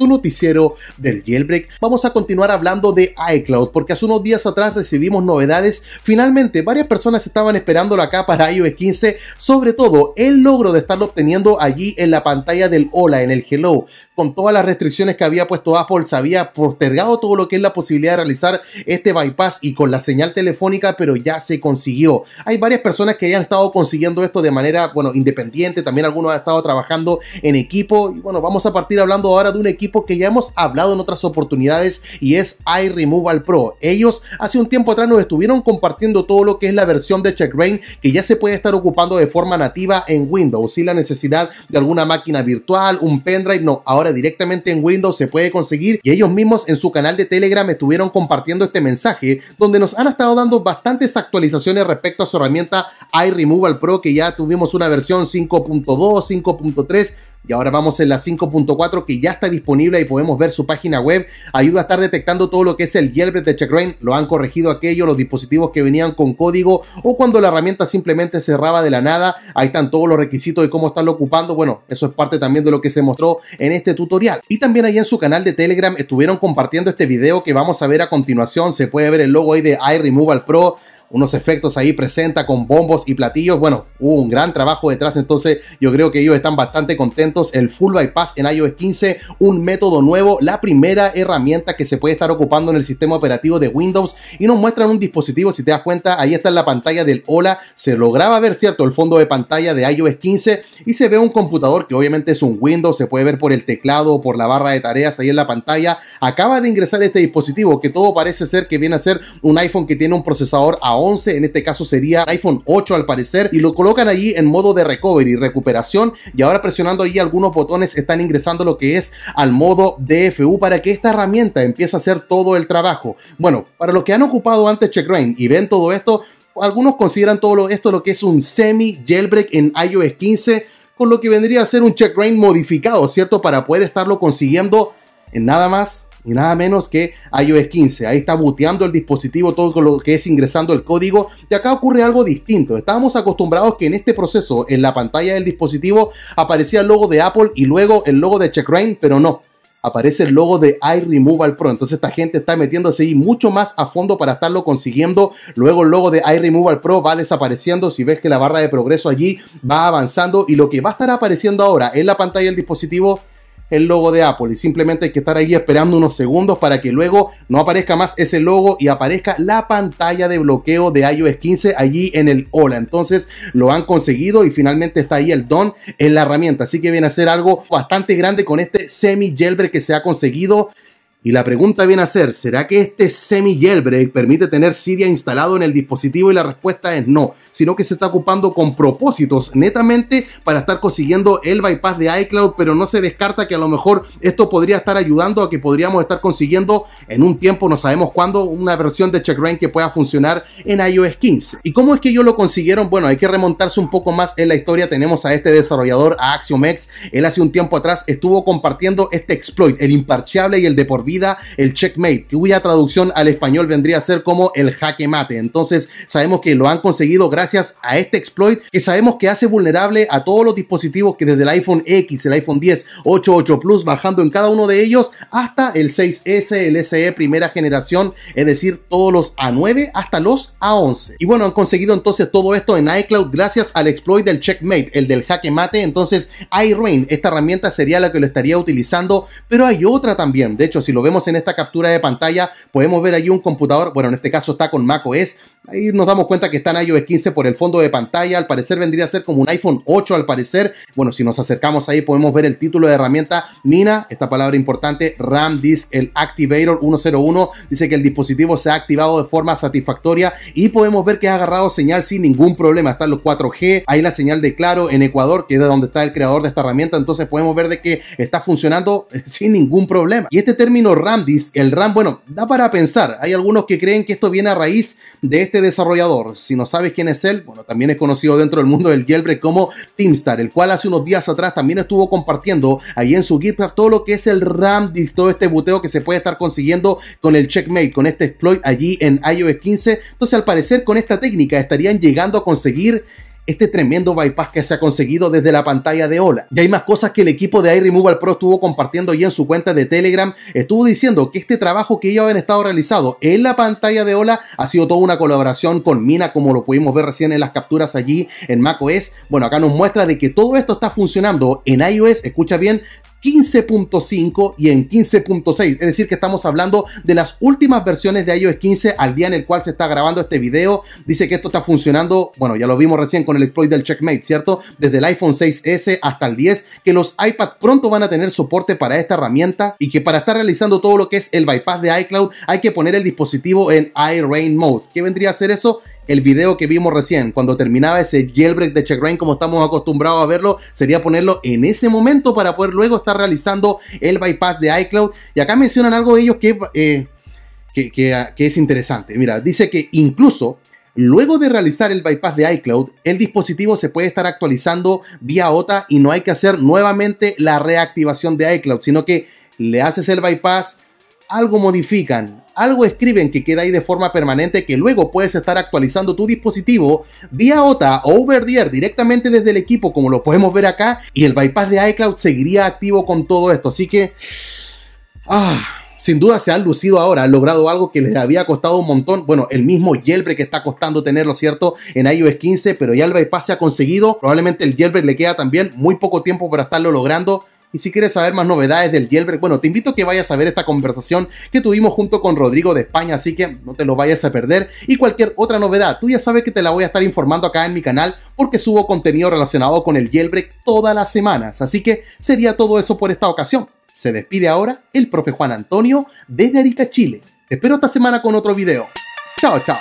tu noticiero del jailbreak, vamos a continuar hablando de iCloud, porque hace unos días atrás recibimos novedades. Finalmente, varias personas estaban esperándolo acá para iOS 15, sobre todo el logro de estarlo obteniendo allí en la pantalla del hola, en el hello. Con todas las restricciones que había puesto Apple, se había postergado todo lo que es la posibilidad de realizar este bypass y con la señal telefónica, pero ya se consiguió. Hay varias personas que ya han estado consiguiendo esto de manera, bueno, independiente, también algunos han estado trabajando en equipo. Y bueno, vamos a partir hablando ahora de un equipo que ya hemos hablado en otras oportunidades y es iRemoval Pro. Ellos hace un tiempo atrás nos estuvieron compartiendo todo lo que es la versión de Checkrain que ya se puede estar ocupando de forma nativa en Windows, sin la necesidad de alguna máquina virtual, un pendrive, no, ahora directamente en Windows se puede conseguir y ellos mismos en su canal de Telegram estuvieron compartiendo este mensaje donde nos han estado dando bastantes actualizaciones respecto a su herramienta iRemoval Pro que ya tuvimos una versión 5.2, 5.3 y ahora vamos en la 5.4 que ya está disponible y podemos ver su página web. Ayuda a estar detectando todo lo que es el jailbreak de Checkrain. Lo han corregido aquello, los dispositivos que venían con código o cuando la herramienta simplemente cerraba de la nada. Ahí están todos los requisitos y cómo lo ocupando. Bueno, eso es parte también de lo que se mostró en este tutorial. Y también ahí en su canal de Telegram estuvieron compartiendo este video que vamos a ver a continuación. Se puede ver el logo ahí de iRemoval Pro unos efectos ahí presenta con bombos y platillos. Bueno, hubo un gran trabajo detrás, entonces yo creo que ellos están bastante contentos. El full bypass en iOS 15, un método nuevo, la primera herramienta que se puede estar ocupando en el sistema operativo de Windows y nos muestran un dispositivo, si te das cuenta, ahí está en la pantalla del hola, se lograba ver, ¿cierto? El fondo de pantalla de iOS 15 y se ve un computador que obviamente es un Windows, se puede ver por el teclado por la barra de tareas ahí en la pantalla. Acaba de ingresar este dispositivo que todo parece ser que viene a ser un iPhone que tiene un procesador ahora 11, en este caso sería iPhone 8 al parecer, y lo colocan allí en modo de recovery, recuperación, y ahora presionando allí algunos botones están ingresando lo que es al modo DFU para que esta herramienta empiece a hacer todo el trabajo. Bueno, para los que han ocupado antes CheckRain y ven todo esto, algunos consideran todo esto lo que es un semi jailbreak en iOS 15, con lo que vendría a ser un check modificado, ¿cierto? Para poder estarlo consiguiendo en nada más y nada menos que iOS 15. Ahí está booteando el dispositivo, todo lo que es ingresando el código. Y acá ocurre algo distinto. Estábamos acostumbrados que en este proceso, en la pantalla del dispositivo, aparecía el logo de Apple y luego el logo de Checkrain, pero no aparece el logo de iRemoval Pro. Entonces esta gente está metiéndose ahí mucho más a fondo para estarlo consiguiendo. Luego el logo de iRemoval Pro va desapareciendo. Si ves que la barra de progreso allí va avanzando y lo que va a estar apareciendo ahora en la pantalla del dispositivo el logo de Apple y simplemente hay que estar ahí esperando unos segundos para que luego no aparezca más ese logo y aparezca la pantalla de bloqueo de iOS 15 allí en el Hola. Entonces lo han conseguido y finalmente está ahí el DON en la herramienta. Así que viene a ser algo bastante grande con este semi jailbreak que se ha conseguido. Y la pregunta viene a ser, ¿será que este semi-jailbreak permite tener Cydia instalado en el dispositivo? Y la respuesta es no, sino que se está ocupando con propósitos netamente para estar consiguiendo el bypass de iCloud, pero no se descarta que a lo mejor esto podría estar ayudando a que podríamos estar consiguiendo en un tiempo, no sabemos cuándo, una versión de Checkra1n que pueda funcionar en iOS 15. ¿Y cómo es que ellos lo consiguieron? Bueno, hay que remontarse un poco más en la historia. Tenemos a este desarrollador, a Axiomex Él hace un tiempo atrás estuvo compartiendo este exploit, el imparcheable y el de el checkmate, cuya traducción al español vendría a ser como el jaque mate. Entonces sabemos que lo han conseguido gracias a este exploit que sabemos que hace vulnerable a todos los dispositivos que desde el iPhone X, el iPhone 10, 8, 8 Plus, bajando en cada uno de ellos hasta el 6S, el SE primera generación, es decir, todos los A9 hasta los A11. Y bueno, han conseguido entonces todo esto en iCloud gracias al exploit del checkmate, el del jaque mate. Entonces, iRain, esta herramienta sería la que lo estaría utilizando, pero hay otra también. De hecho, si lo lo vemos en esta captura de pantalla, podemos ver allí un computador, bueno, en este caso está con macOS, Ahí nos damos cuenta que está están iOS 15 por el fondo de pantalla. Al parecer vendría a ser como un iPhone 8 al parecer. Bueno, si nos acercamos ahí podemos ver el título de herramienta Nina. Esta palabra importante, RAM Disk, el Activator 101. Dice que el dispositivo se ha activado de forma satisfactoria y podemos ver que ha agarrado señal sin ningún problema. Están los 4G, hay la señal de Claro en Ecuador, que es de donde está el creador de esta herramienta. Entonces podemos ver de que está funcionando eh, sin ningún problema. Y este término RAM el RAM, bueno, da para pensar. Hay algunos que creen que esto viene a raíz de este desarrollador, si no sabes quién es él, bueno, también es conocido dentro del mundo del jailbreak como Teamstar, el cual hace unos días atrás también estuvo compartiendo ahí en su GitHub todo lo que es el RAM y todo este buteo que se puede estar consiguiendo con el checkmate, con este exploit allí en iOS 15. Entonces, al parecer, con esta técnica estarían llegando a conseguir este tremendo bypass que se ha conseguido desde la pantalla de Ola. Y hay más cosas que el equipo de iRemoval Pro estuvo compartiendo ya en su cuenta de Telegram. Estuvo diciendo que este trabajo que ellos habían estado realizado en la pantalla de Ola ha sido toda una colaboración con Mina, como lo pudimos ver recién en las capturas allí en macOS. Bueno, acá nos muestra de que todo esto está funcionando en iOS, escucha bien, 15.5 y en 15.6. Es decir, que estamos hablando de las últimas versiones de iOS 15 al día en el cual se está grabando este video. Dice que esto está funcionando, bueno, ya lo vimos recién con el exploit del Checkmate, ¿cierto? Desde el iPhone 6S hasta el 10, que los iPad pronto van a tener soporte para esta herramienta y que para estar realizando todo lo que es el bypass de iCloud hay que poner el dispositivo en iRain Mode. ¿Qué vendría a ser eso? el video que vimos recién, cuando terminaba ese jailbreak de Check como estamos acostumbrados a verlo, sería ponerlo en ese momento para poder luego estar realizando el bypass de iCloud. Y acá mencionan algo de ellos eh, que, que, que es interesante. Mira, dice que incluso Luego de realizar el bypass de iCloud, el dispositivo se puede estar actualizando vía OTA y no hay que hacer nuevamente la reactivación de iCloud, sino que le haces el bypass, algo modifican, algo escriben que queda ahí de forma permanente que luego puedes estar actualizando tu dispositivo vía OTA o over the directamente desde el equipo como lo podemos ver acá y el bypass de iCloud seguiría activo con todo esto. Así que... Ah, sin duda se han lucido ahora, han logrado algo que les había costado un montón. Bueno, el mismo Yelbre que está costando tenerlo, ¿cierto? En iOS 15, pero ya el bypass se ha conseguido. Probablemente el jailbreak le queda también muy poco tiempo para estarlo logrando. Y si quieres saber más novedades del jailbreak, bueno, te invito a que vayas a ver esta conversación que tuvimos junto con Rodrigo de España, así que no te lo vayas a perder. Y cualquier otra novedad, tú ya sabes que te la voy a estar informando acá en mi canal porque subo contenido relacionado con el jailbreak todas las semanas. Así que sería todo eso por esta ocasión. Se despide ahora el profe Juan Antonio desde Arica, Chile. Te espero esta semana con otro video. Chao, chao.